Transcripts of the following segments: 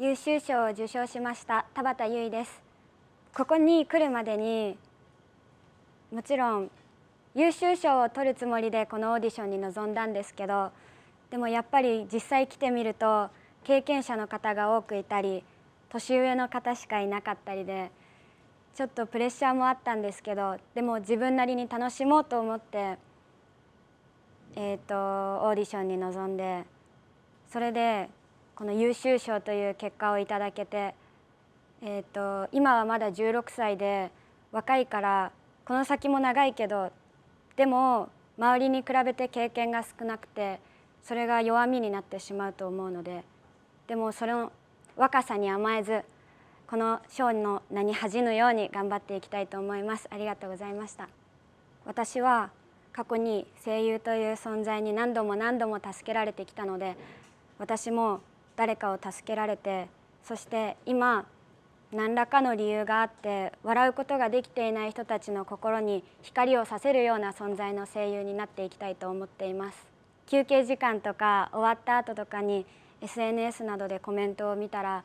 優秀賞を受賞しました田畑優衣ですここに来るまでにもちろん優秀賞を取るつもりでこのオーディションに臨んだんですけどでもやっぱり実際来てみると経験者の方が多くいたり年上の方しかいなかったりでちょっとプレッシャーもあったんですけどでも自分なりに楽しもうと思って、えーとオーディションに臨んでそれでこの優秀賞という結果をいただけて、えーと、今はまだ16歳で若いからこの先も長いけどでも周りに比べて経験が少なくてそれが弱みになってしまうと思うのででもその若さに甘えずこの賞の名に恥じぬように頑張っていきたいと思いますありがとうございました私は過去に声優という存在に何度も何度も助けられてきたので私も誰かを助けられてそして今何らかの理由があって笑うことができていない人たちの心に光をさせるような存在の声優になっていきたいと思っています休憩時間とか終わった後とかに SNS などでコメントを見たら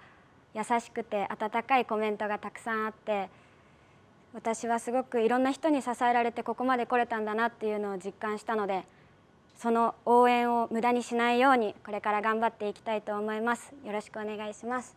優しくて温かいコメントがたくさんあって私はすごくいろんな人に支えられてここまで来れたんだなっていうのを実感したのでその応援を無駄にしないようにこれから頑張っていきたいと思いますよろしくお願いします